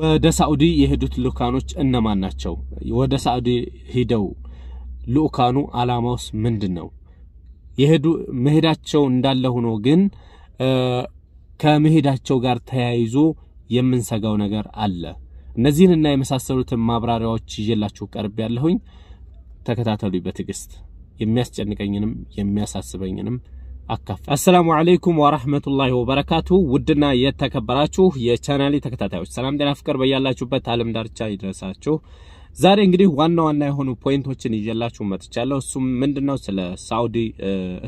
ወደ ሳዑዲ የሄዱት ልኡካኖች እነማን ናቸው? ወደ ሳዑዲ ሂደው ልኡካኑ አላማውስ ምንድን ነው? የሄዱ መሄዳቸው እንዳለ ሆኖ ግን ከመሄዳቸው ጋር ተያይዞ የምንሰጋው ነገር አለ። እነዚህንና የመሳሰሉትን ማብራሪያዎች ይዤላችሁ ቀርብ ያለሁኝ። ተከታተሉ በትዕግስት የሚያስጨንቀኝንም የሚያሳስበኝንም አካፍ አሰላሙ አለይኩም ወራህመቱላሂ ወበረካቱ። ውድና የተከበራችሁ የቻናሌ ተከታታዮች ሰላም፣ ጤና፣ ፍቅር በያላችሁበት አለም ዳርቻ ይድረሳችሁ። ዛሬ እንግዲህ ዋና ዋና የሆኑ ፖይንቶችን ይዤላችሁ መጥቻለሁ። እሱም ምንድነው ስለ ሳውዲ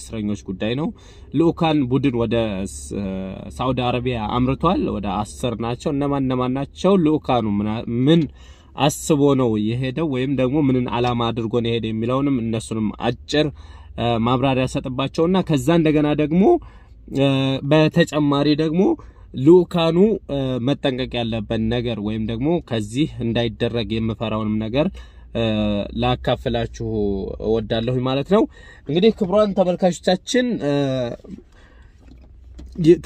እስረኞች ጉዳይ ነው። ልኡካን ቡድን ወደ ሳውዲ አረቢያ አምርቷል። ወደ አስር ናቸው። እነማን እነማን ናቸው? ልኡካኑ ምን አስቦ ነው የሄደው ወይም ደግሞ ምንን አላማ አድርጎ ነው የሄደ የሚለውንም እነሱንም አጭር ማብራሪያ ሰጥባቸውና ከዛ እንደገና ደግሞ በተጨማሪ ደግሞ ልኡካኑ መጠንቀቅ ያለበት ነገር ወይም ደግሞ ከዚህ እንዳይደረግ የምፈራውንም ነገር ላካፍላችሁ እወዳለሁኝ ማለት ነው። እንግዲህ ክቡራን ተመልካቾቻችን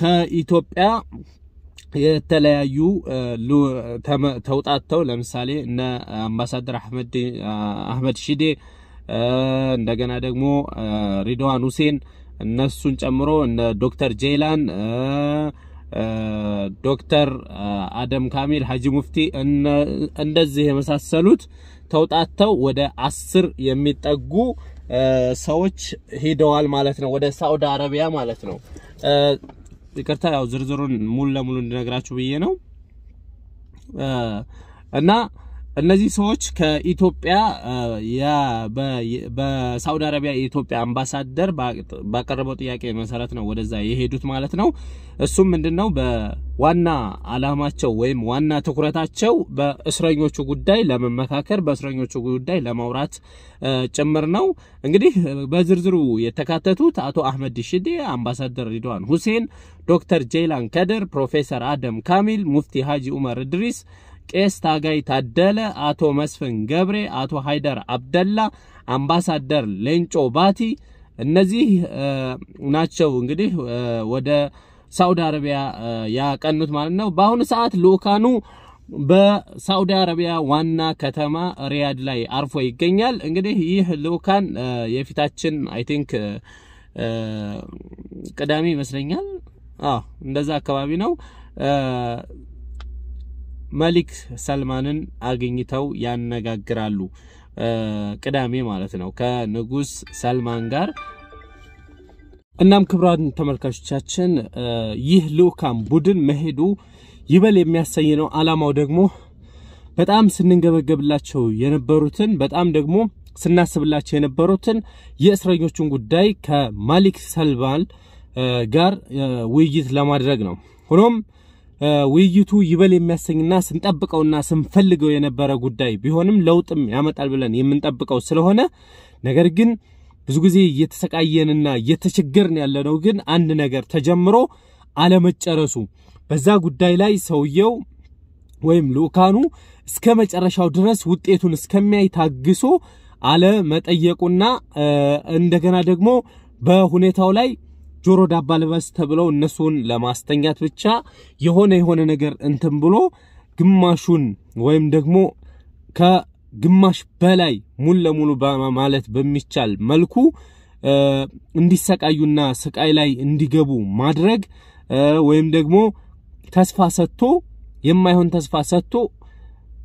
ከኢትዮጵያ የተለያዩ ተውጣተው ለምሳሌ እነ አምባሳደር አህመድ ሺዴ እንደገና ደግሞ ሪድዋን ሁሴን እነሱን ጨምሮ እነ ዶክተር ጄላን ዶክተር አደም ካሚል፣ ሀጂ ሙፍቲ እንደዚህ የመሳሰሉት ተውጣተው ወደ አስር የሚጠጉ ሰዎች ሄደዋል ማለት ነው፣ ወደ ሳውዲ አረቢያ ማለት ነው። ይቅርታ ያው ዝርዝሩን ሙሉ ለሙሉ እንድነግራችሁ ብዬ ነው እና እነዚህ ሰዎች ከኢትዮጵያ በሳውዲ አረቢያ የኢትዮጵያ አምባሳደር ባቀረበው ጥያቄ መሰረት ነው ወደዛ የሄዱት ማለት ነው። እሱም ምንድን ነው በዋና አላማቸው ወይም ዋና ትኩረታቸው በእስረኞቹ ጉዳይ ለመመካከር በእስረኞቹ ጉዳይ ለማውራት ጭምር ነው። እንግዲህ በዝርዝሩ የተካተቱት አቶ አህመድ ሺዴ፣ አምባሳደር ሪድዋን ሁሴን፣ ዶክተር ጄይላን ከድር፣ ፕሮፌሰር አደም ካሚል፣ ሙፍቲ ሀጂ ኡመር እድሪስ ቄስ ታጋይ ታደለ፣ አቶ መስፍን ገብሬ፣ አቶ ሃይደር አብደላ፣ አምባሳደር ሌንጮ ባቲ እነዚህ ናቸው እንግዲህ ወደ ሳውዲ አረቢያ ያቀኑት ማለት ነው። በአሁኑ ሰዓት ልኡካኑ በሳውዲ አረቢያ ዋና ከተማ ሪያድ ላይ አርፎ ይገኛል። እንግዲህ ይህ ልኡካን የፊታችን አይ ቲንክ ቅዳሜ ይመስለኛል። እንደዛ አካባቢ ነው። መሊክ ሰልማንን አግኝተው ያነጋግራሉ። ቅዳሜ ማለት ነው ከንጉስ ሰልማን ጋር። እናም ክቡራን ተመልካቾቻችን ይህ ልኡካን ቡድን መሄዱ ይበል የሚያሰኝ ነው። አላማው ደግሞ በጣም ስንንገበገብላቸው የነበሩትን በጣም ደግሞ ስናስብላቸው የነበሩትን የእስረኞቹን ጉዳይ ከማሊክ ሰልማን ጋር ውይይት ለማድረግ ነው። ሆኖም ውይይቱ ይበል የሚያሰኝና ስንጠብቀውና ስንፈልገው የነበረ ጉዳይ ቢሆንም ለውጥም ያመጣል ብለን የምንጠብቀው ስለሆነ ነገር ግን ብዙ ጊዜ እየተሰቃየንና እየተቸገርን ያለነው ግን አንድ ነገር ተጀምሮ አለመጨረሱ በዛ ጉዳይ ላይ ሰውየው ወይም ልኡካኑ እስከ መጨረሻው ድረስ ውጤቱን እስከሚያይ ታግሶ አለመጠየቁና እንደገና ደግሞ በሁኔታው ላይ ጆሮ ዳባ ልበስ ተብለው እነሱን ለማስተኛት ብቻ የሆነ የሆነ ነገር እንትን ብሎ ግማሹን ወይም ደግሞ ከግማሽ በላይ ሙሉ ለሙሉ ማለት በሚቻል መልኩ እንዲሰቃዩና ስቃይ ላይ እንዲገቡ ማድረግ ወይም ደግሞ ተስፋ ሰጥቶ የማይሆን ተስፋ ሰጥቶ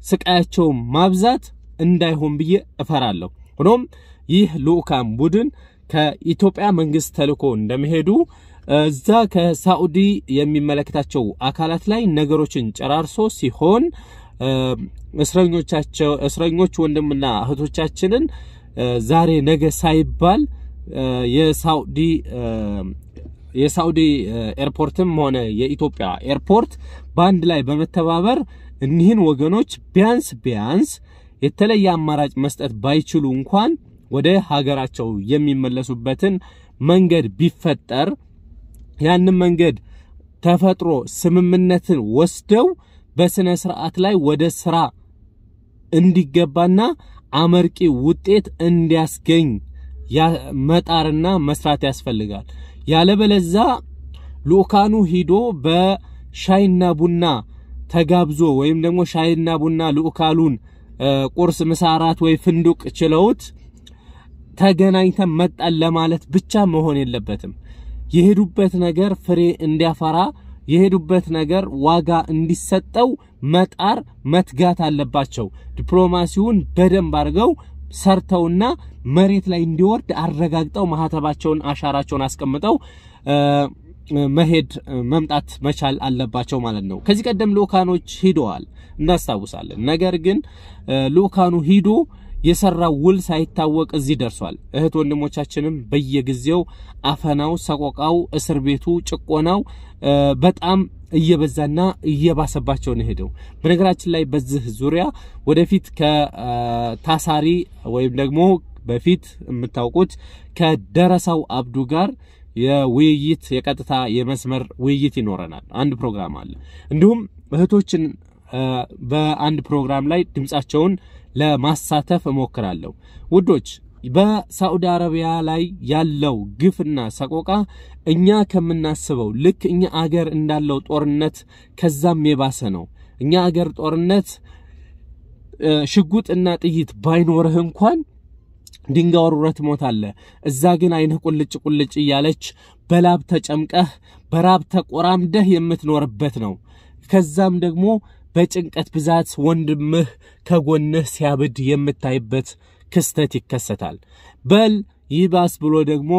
ስቃያቸው ማብዛት እንዳይሆን ብዬ እፈራለሁ። ሆኖም ይህ ልኡካን ቡድን ከኢትዮጵያ መንግስት ተልኮ እንደመሄዱ እዛ ከሳዑዲ የሚመለከታቸው አካላት ላይ ነገሮችን ጨራርሶ ሲሆን እስረኞቻቸው እስረኞች ወንድምና እህቶቻችንን ዛሬ ነገ ሳይባል የሳዑዲ የሳዑዲ ኤርፖርትም ሆነ የኢትዮጵያ ኤርፖርት በአንድ ላይ በመተባበር እኒህን ወገኖች ቢያንስ ቢያንስ የተለየ አማራጭ መስጠት ባይችሉ እንኳን ወደ ሀገራቸው የሚመለሱበትን መንገድ ቢፈጠር ያንን መንገድ ተፈጥሮ ስምምነትን ወስደው በስነ ስርዓት ላይ ወደ ስራ እንዲገባና አመርቂ ውጤት እንዲያስገኝ መጣርና መስራት ያስፈልጋል። ያለበለዛ ልኡካኑ ሂዶ በሻይና ቡና ተጋብዞ ወይም ደግሞ ሻይና ቡና ልኡካሉን ቁርስ፣ ምሳራት ወይ ፍንዱቅ ችለውት ተገናኝተን መጣን ለማለት ብቻ መሆን የለበትም። የሄዱበት ነገር ፍሬ እንዲያፈራ የሄዱበት ነገር ዋጋ እንዲሰጠው መጣር መትጋት አለባቸው። ዲፕሎማሲውን በደንብ አድርገው ሰርተውና መሬት ላይ እንዲወርድ አረጋግጠው ማህተባቸውን አሻራቸውን አስቀምጠው መሄድ መምጣት መቻል አለባቸው ማለት ነው። ከዚህ ቀደም ልኡካኖች ሂደዋል እናስታውሳለን። ነገር ግን ልኡካኑ ሂዶ የሰራው ውል ሳይታወቅ እዚህ ደርሷል። እህት ወንድሞቻችንም በየጊዜው አፈናው፣ ሰቆቃው፣ እስር ቤቱ፣ ጭቆናው በጣም እየበዛና እየባሰባቸው ነው ሄደው። በነገራችን ላይ በዚህ ዙሪያ ወደፊት ከታሳሪ ወይም ደግሞ በፊት የምታውቁት ከደረሰው አብዱ ጋር የውይይት የቀጥታ የመስመር ውይይት ይኖረናል። አንድ ፕሮግራም አለ። እንዲሁም እህቶችን በአንድ ፕሮግራም ላይ ድምጻቸውን ለማሳተፍ እሞክራለሁ። ውዶች በሳዑዲ አረቢያ ላይ ያለው ግፍና ሰቆቃ እኛ ከምናስበው ልክ እኛ አገር እንዳለው ጦርነት ከዛም የባሰ ነው። እኛ አገር ጦርነት ሽጉጥና ጥይት ባይኖርህ እንኳን ድንጋይ ወርውረህ ትሞታለህ። እዛ ግን አይንህ ቁልጭ ቁልጭ እያለች በላብ ተጨምቀህ በራብ ተቆራምደህ የምትኖርበት ነው። ከዛም ደግሞ በጭንቀት ብዛት ወንድምህ ከጎንህ ሲያብድ የምታይበት ክስተት ይከሰታል። በል ይባስ ብሎ ደግሞ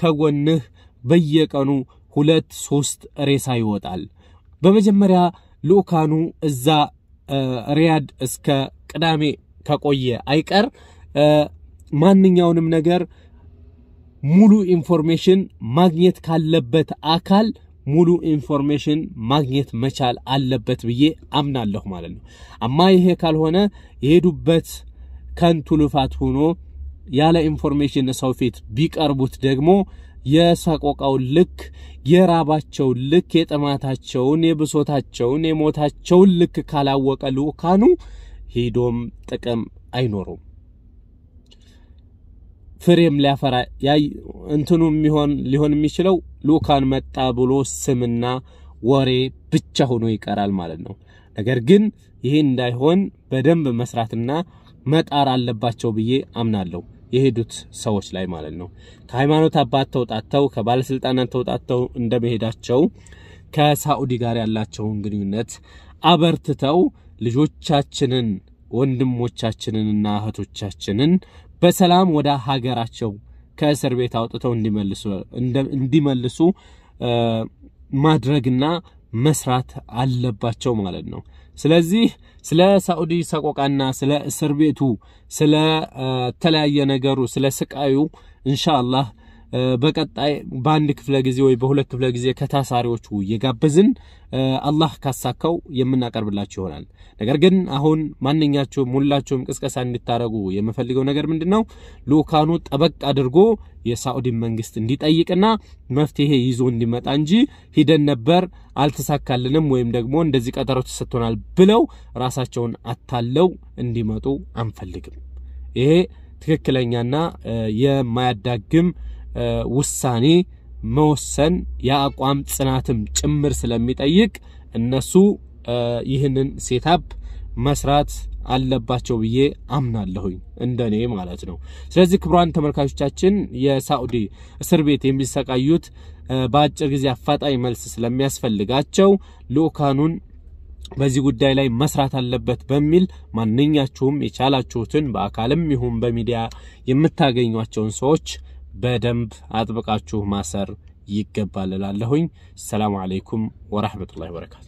ከጎንህ በየቀኑ ሁለት ሶስት ሬሳ ይወጣል። በመጀመሪያ ልኡካኑ እዛ ሪያድ እስከ ቅዳሜ ከቆየ አይቀር ማንኛውንም ነገር ሙሉ ኢንፎርሜሽን ማግኘት ካለበት አካል ሙሉ ኢንፎርሜሽን ማግኘት መቻል አለበት ብዬ አምናለሁ ማለት ነው። አማ ይሄ ካልሆነ የሄዱበት ከንቱ ልፋት ሆኖ ያለ ኢንፎርሜሽን ሰው ፊት ቢቀርቡት ደግሞ የሰቆቃው ልክ የራባቸው ልክ የጥማታቸውን የብሶታቸውን የሞታቸውን ልክ ካላወቀ ልኡካኑ ሄዶም ጥቅም አይኖሩም። ፍሬም ሊያፈራ እንትኑ የሚሆን ሊሆን የሚችለው ልኡካን መጣ ብሎ ስምና ወሬ ብቻ ሆኖ ይቀራል ማለት ነው። ነገር ግን ይህ እንዳይሆን በደንብ መስራትና መጣር አለባቸው ብዬ አምናለሁ። የሄዱት ሰዎች ላይ ማለት ነው። ከሃይማኖት አባት ተውጣተው ከባለስልጣናት ተውጣተው እንደመሄዳቸው ከሳዑዲ ጋር ያላቸውን ግንኙነት አበርትተው ልጆቻችንን ወንድሞቻችንንና እህቶቻችንን በሰላም ወደ ሀገራቸው ከእስር ቤት አውጥተው እንዲመልሱ ማድረግና መስራት አለባቸው ማለት ነው። ስለዚህ ስለ ሳዑዲ ሰቆቃና ስለ እስር ቤቱ ስለ ተለያየ ነገሩ ስለ ስቃዩ ኢንሻአላህ በቀጣይ በአንድ ክፍለ ጊዜ ወይ በሁለት ክፍለ ጊዜ ከታሳሪዎቹ እየጋበዝን አላህ ካሳካው የምናቀርብላችሁ ይሆናል። ነገር ግን አሁን ማንኛቸውም ሁላቸውም ቅስቀሳ እንድታደረጉ የምፈልገው ነገር ምንድን ነው፣ ልኡካኑ ጠበቅ አድርጎ የሳዑዲ መንግስት እንዲጠይቅና መፍትሄ ይዞ እንዲመጣ እንጂ ሂደን ነበር አልተሳካልንም፣ ወይም ደግሞ እንደዚህ ቀጠሮ ተሰጥቶናል ብለው ራሳቸውን አታለው እንዲመጡ አንፈልግም። ይሄ ትክክለኛና የማያዳግም ውሳኔ መወሰን የአቋም ጽናትም ጭምር ስለሚጠይቅ እነሱ ይህንን ሴታፕ መስራት አለባቸው ብዬ አምናለሁኝ እንደኔ ማለት ነው። ስለዚህ ክቡራን ተመልካቾቻችን የሳዑዲ እስር ቤት የሚሰቃዩት በአጭር ጊዜ አፋጣኝ መልስ ስለሚያስፈልጋቸው ልኡካኑን በዚህ ጉዳይ ላይ መስራት አለበት በሚል ማንኛችሁም የቻላችሁትን በአካልም ይሁን በሚዲያ የምታገኟቸውን ሰዎች በደንብ አጥብቃችሁ ማሰር ይገባል እላለሁኝ። ሰላሙ አለይኩም ወራህመቱላሂ ወበረካቱ።